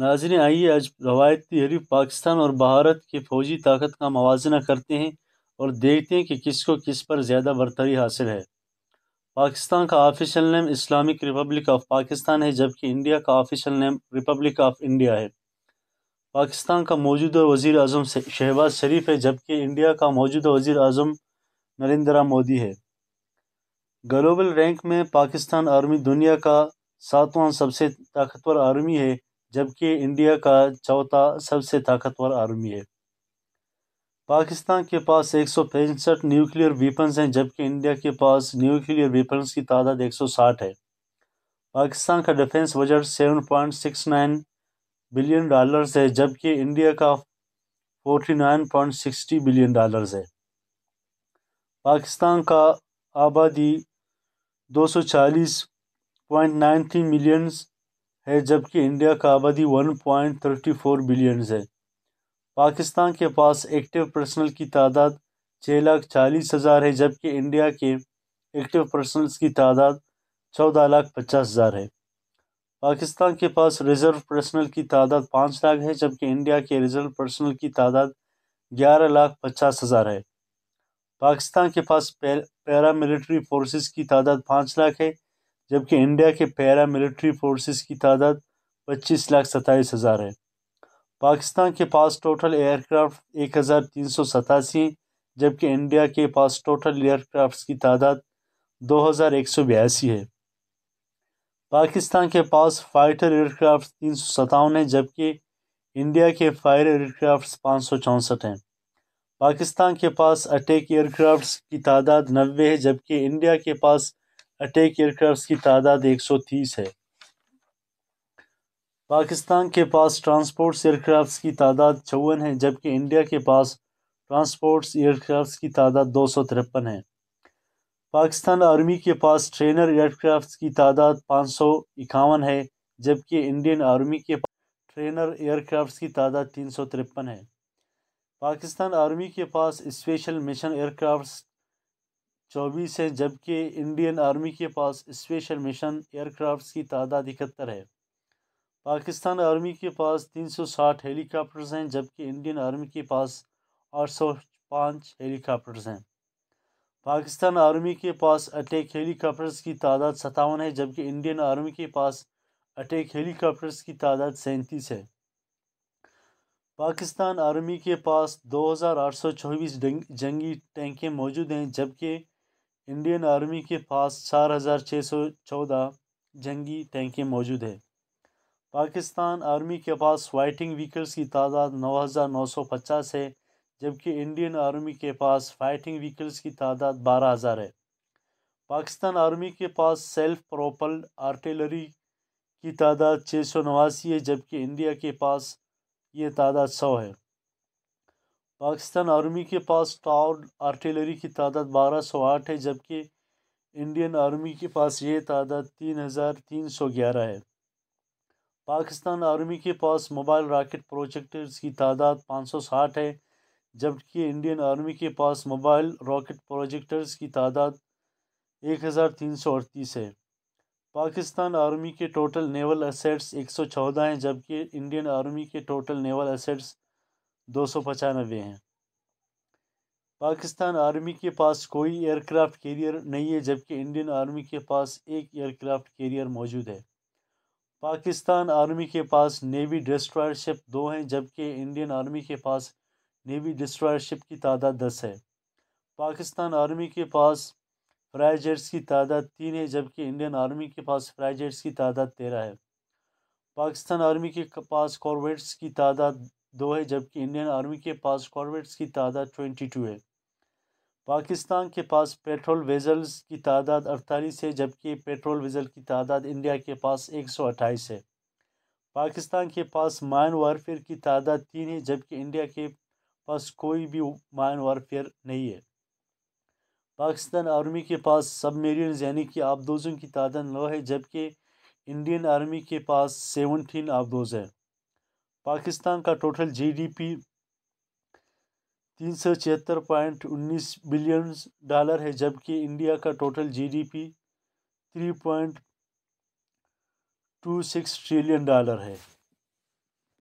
नाजन आइए आज रवायती हरीफ पाकिस्तान और भारत की फ़ौजी ताकत का मुजना करते हैं और देखते हैं कि किसको किस पर ज़्यादा बरतरी हासिल है पाकिस्तान का official name Islamic republic of Pakistan है जबकि इंडिया का official name republic of India है पाकिस्तान का मौजूदा वज़ी अजम शहबाज शरीफ है जबकि इंडिया का मौजूदा वज़ी अजम नरेंद्र मोदी है ग्लोबल रैंक में पाकिस्तान आर्मी दुनिया का सातवां सबसे ताकतवर आर्मी है जबकि इंडिया का चौथा सबसे ताकतवर आर्मी है पाकिस्तान के पास एक सौ पैंसठ न्यूक्लियर वेपन्स हैं जबकि इंडिया के पास न्यूक्लियर वेपन्स की तादाद एक सौ साठ है पाकिस्तान का defence budget seven point six nine billion dollars है जबकि इंडिया का forty nine point sixty billion dollars है पाकिस्तान का आबादी दो सौ चालीस पॉइंट नाइन थ्री मिलियंस है जबकि इंडिया का आबादी 1.34 बिलियन है पाकिस्तान के पास एक्टिव पर्सनल की तादाद छः लाख चालीस हज़ार है जबकि इंडिया के एक्टिव पर्सनल्स की तादाद चौदह लाख पचास हज़ार है पाकिस्तान के पास रिज़र्व पर्सनल की तादाद पाँच लाख है जबकि इंडिया के रिज़र्व पर्सनल की तादाद ग्यारह लाख पचास हज़ार है पाकिस्तान के पास पैरामिलिट्री फोर्सेस की तादाद पाँच लाख है जबकि इंडिया के पैरा मिलिट्री फोर्सेस की तादाद पच्चीस लाख सत्ताईस हज़ार है पाकिस्तान के पास टोटल एयरक्राफ्ट एक हज़ार तीन सौ सतासी जबकि इंडिया के पास टोटल एयरक्राफ्ट की तादाद दो हज़ार एक सौ बयासी है पाकिस्तान के पास फाइटर एयरक्राफ्ट तीन सौ सतावन है जबकि इंडिया के फायर एयरक्राफ्ट पाँच सौ चौंसठ हैं पाकिस्तान के पास अटैक एयरक्राफ्ट की तादाद नब्बे है जबकि इंडिया के पास अटैक एयरक्राफ्ट की तादाद 130 है पाकिस्तान के पास ट्रांसपोर्ट्स एयरक्राफ्ट की तादाद चौवन है जबकि इंडिया के पास ट्रांसपोर्ट्स एयरक्राफ्ट की तादाद दो सौ तिरपन है पाकिस्तान आर्मी के पास ट्रेनर एयरक्राफ्ट की तादाद पाँच सौ इक्यावन है जबकि इंडियन आर्मी के ट्रेनर एयरक्राफ्ट की तादाद तीन सौ तिरपन है पाकिस्तान आर्मी के पास स्पेशल मिशन एयरक्राफ्ट चौबीस है जबकि इंडियन आर्मी के पास स्पेशल मिशन एयरक्राफ्ट्स की तादाद इकहत्तर है पाकिस्तान आर्मी के पास तीन सौ साठ हेलीकॉप्टर्स हैं जबकि इंडियन आर्मी के पास आठ सौ पाँच हेलीकॉप्टर्स हैं पाकिस्तान आर्मी के पास अटैक हेलीकॉप्टर्स की तादाद सतावन है जबकि इंडियन आर्मी के पास अटैक हेलीकॉप्टर्स की तादाद सैंतीस है पाकिस्तान आर्मी के पास 2,824 जंगी टैंकें मौजूद हैं जबकि इंडियन आर्मी के पास चार हज़ार छः सौ चौदह जंगी टैंकें मौजूद हैं पाकिस्तान आर्मी के पास फाइटिंग व्हीकल्स की तादाद नौ हज़ार नौ सौ पचास है जबकि इंडियन आर्मी के पास फाइटिंग व्हीकल्स की तादाद बारह हज़ार है पाकिस्तान आर्मी के पास सेल्फ प्रोपल्ड आर्टिलरी की तादाद छः सौ नवासी है जबकि इंडिया के पास ये तादाद सौ है पाकिस्तान आर्मी के पास टावर आर्टिलरी की तादाद बारह सौ आठ है जबकि इंडियन आर्मी के पास ये तादाद तीन हज़ार तीन सौ ग्यारह है पाकिस्तान आर्मी के पास मोबाइल रॉकेट प्रोजेक्टर्स की तादाद पाँच सौ साठ है जबकि इंडियन आर्मी के पास मोबाइल रॉकेट प्रोजेक्टर्स की तादाद एक हज़ार तीन सौ अड़तीस है पाकिस्तान आर्मी के टोटल नेवल असेट्स एक सौ चौदह हैं जबकि इंडियन आर्मी के टोटल नेवल असेट्स दो सौ पचानवे हैं पाकिस्तान आर्मी के पास कोई एयरक्राफ्ट कैरियर नहीं है जबकि इंडियन आर्मी के पास एक एयरक्राफ्ट कैरियर मौजूद है पाकिस्तान आर्मी के पास नेवी डिस्ट्रॉयर शिप दो हैं जबकि इंडियन आर्मी के पास नेवी डिस्ट्रॉयर शिप की तादाद दस है पाकिस्तान आर्मी के पास फ्राइजेट्स की तादाद तीन है जबकि इंडियन आर्मी के पास फ्राइजेट्स की तादाद तेरह है पाकिस्तान आर्मी के पास कॉर्वेट्स की तादाद दो है जबकि इंडियन आर्मी के पास कॉर्बेट्स की तादाद ट्वेंटी टू है पाकिस्तान के पास पेट्रोल वेजल्स की तादाद अड़तालीस है जबकि पेट्रोल वेजल की तादाद इंडिया के पास एक सौ अट्ठाईस है पाकिस्तान के पास माइन वारफेयर की तादाद तीन है जबकि इंडिया के पास कोई भी माइन वारफेयर नहीं है पाकिस्तान आर्मी के पास मेरियन यानी कि आबदोजों की तादाद नौ है जबकि इंडियन आर्मी के पास सेवनटीन आबदोज है पाकिस्तान का टोटल जीडीपी तीन सौ छिहत्तर पॉइंट उन्नीस बिलियन डॉलर है जबकि इंडिया का total GDP three point two six trillion dollar है